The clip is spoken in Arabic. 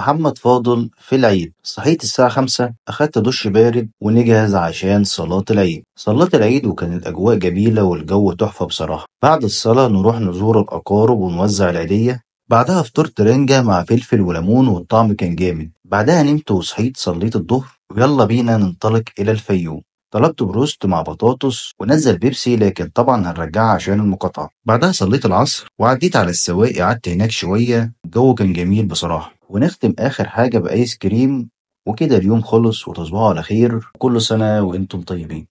محمد فاضل في العيد صحيت الساعة خمسة أخدت دش بارد ونجهز عشان صلاة العيد صليت العيد وكان الأجواء جميلة والجو تحفة بصراحة بعد الصلاة نروح نزور الأقارب ونوزع العيدية بعدها فطرت رنجة مع فلفل وليمون والطعم كان جامد بعدها نمت وصحيت صليت الظهر ويلا بينا ننطلق إلى الفيوم طلبت بروست مع بطاطس ونزل بيبسي لكن طبعا هنرجعها عشان المقاطعة بعدها صليت العصر وعديت على السواقي قعدت هناك شوية الجو كان جميل بصراحة ونختم آخر حاجة بآيس كريم وكده اليوم خلص وتصبحوا على خير كل سنة وانتم طيبين